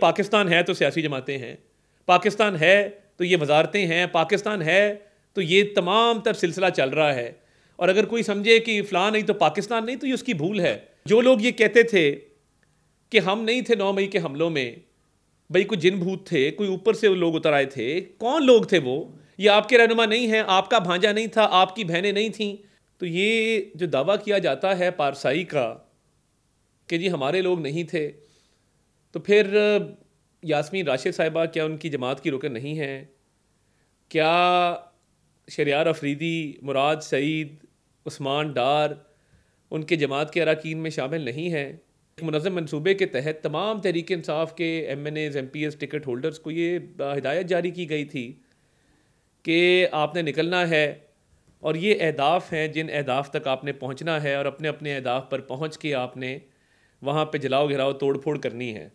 पाकिस्तान है तो सियासी जमातें हैं पाकिस्तान है तो ये वजारतें हैं पाकिस्तान है तो ये तमाम तर सिलसिला चल रहा है और अगर कोई समझे कि फ़लाँ नहीं तो पाकिस्तान नहीं तो ये उसकी भूल है जो लोग ये कहते थे कि हम नहीं थे नौ मई के हमलों में भाई कोई जिन भूत थे कोई ऊपर से लोग उतर आए थे कौन लोग थे वो ये आपके रहनुमा नहीं है आपका भांजा नहीं था आपकी बहनें नहीं थीं तो ये जो दावा किया जाता है पारसाई का कि जी हमारे लोग नहीं थे तो फिर यास्मीन राशिद साहिबा क्या उनकी जमात की रुकन नहीं है क्या शरियार अफरीदी मुराद सईद उस्मान डार उनके जमात के अरकान में शामिल नहीं हैं मुनम मनसूबे के तहत तमाम तहरीक इंसाफ के M N As M P S ticket holders को ये हिदायत जारी की गई थी कि आपने निकलना है और ये अहदाफ़ हैं जिन अहदाफ़ तक आपने पहुँचना है और अपने अपने अहदाफ़ पर पहुँच के आपने वहाँ पे जलाओ घिराओ तोड़ फोड़ करनी है